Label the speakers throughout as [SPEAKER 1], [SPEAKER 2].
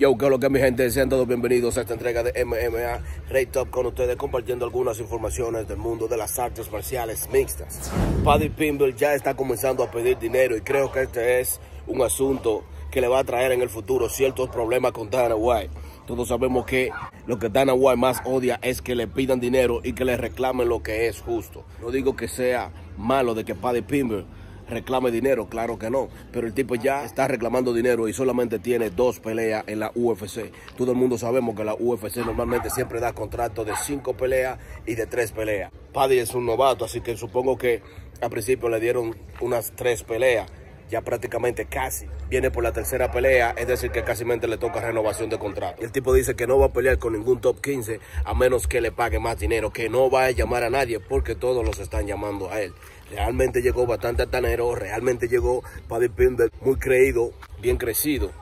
[SPEAKER 1] Yo, que lo que mi gente, sean todos bienvenidos a esta entrega de MMA Ray Top con ustedes, compartiendo algunas informaciones del mundo de las artes marciales mixtas. Paddy Pimble ya está comenzando a pedir dinero y creo que este es un asunto que le va a traer en el futuro ciertos problemas con Dana White. Todos sabemos que lo que Dana White más odia es que le pidan dinero y que le reclamen lo que es justo. No digo que sea malo de que Paddy Pimble reclame dinero, claro que no. Pero el tipo ya está reclamando dinero y solamente tiene dos peleas en la UFC. Todo el mundo sabemos que la UFC normalmente siempre da contratos de cinco peleas y de tres peleas. Paddy es un novato, así que supongo que al principio le dieron unas tres peleas ya prácticamente casi viene por la tercera pelea, es decir que casi le toca renovación de contrato. el tipo dice que no va a pelear con ningún top 15 a menos que le pague más dinero, que no va a llamar a nadie porque todos los están llamando a él. Realmente llegó bastante tanero realmente llegó para depender muy creído, bien crecido.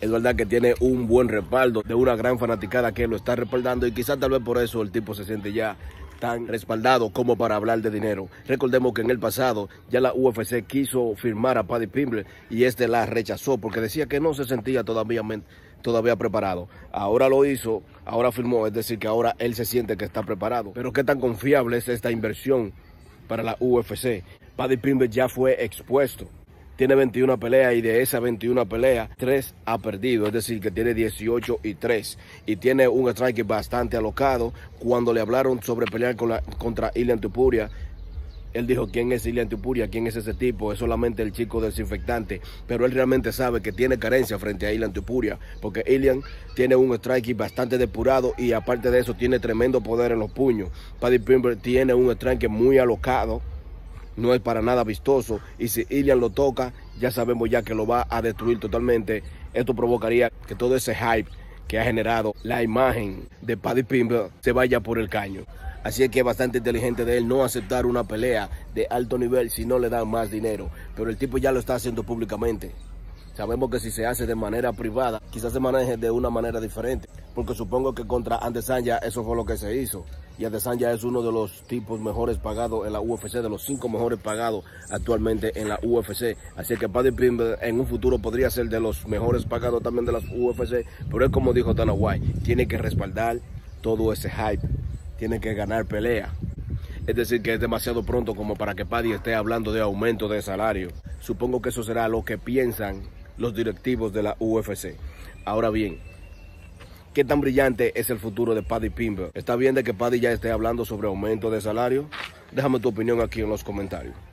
[SPEAKER 1] Es verdad que tiene un buen respaldo de una gran fanaticada que lo está respaldando y quizás tal vez por eso el tipo se siente ya tan respaldado como para hablar de dinero. Recordemos que en el pasado ya la UFC quiso firmar a Paddy Pimble y este la rechazó porque decía que no se sentía todavía, todavía preparado. Ahora lo hizo, ahora firmó, es decir que ahora él se siente que está preparado. Pero qué tan confiable es esta inversión para la UFC. Paddy Pimble ya fue expuesto tiene 21 peleas y de esas 21 peleas, 3 ha perdido, es decir, que tiene 18 y 3. Y tiene un strike bastante alocado. Cuando le hablaron sobre pelear con la, contra Ilian Tupuria, él dijo, ¿quién es Ilian Tupuria? ¿Quién es ese tipo? Es solamente el chico desinfectante. Pero él realmente sabe que tiene carencia frente a Ilian Tupuria. Porque Ilian tiene un strike bastante depurado y aparte de eso tiene tremendo poder en los puños. Paddy Pimber tiene un strike muy alocado no es para nada vistoso y si Ilian lo toca, ya sabemos ya que lo va a destruir totalmente. Esto provocaría que todo ese hype que ha generado la imagen de Paddy Pimble se vaya por el caño. Así es que es bastante inteligente de él no aceptar una pelea de alto nivel si no le dan más dinero. Pero el tipo ya lo está haciendo públicamente. Sabemos que si se hace de manera privada, quizás se maneje de una manera diferente, porque supongo que contra Andesanya eso fue lo que se hizo. Y Andesanya es uno de los tipos mejores pagados en la UFC, de los cinco mejores pagados actualmente en la UFC. Así que Paddy Pimble en un futuro podría ser de los mejores pagados también de la UFC, pero es como dijo Dana tiene que respaldar todo ese hype, tiene que ganar pelea. Es decir, que es demasiado pronto como para que Paddy esté hablando de aumento de salario. Supongo que eso será lo que piensan los directivos de la UFC. Ahora bien, ¿qué tan brillante es el futuro de Paddy Pimber? ¿Está bien de que Paddy ya esté hablando sobre aumento de salario? Déjame tu opinión aquí en los comentarios.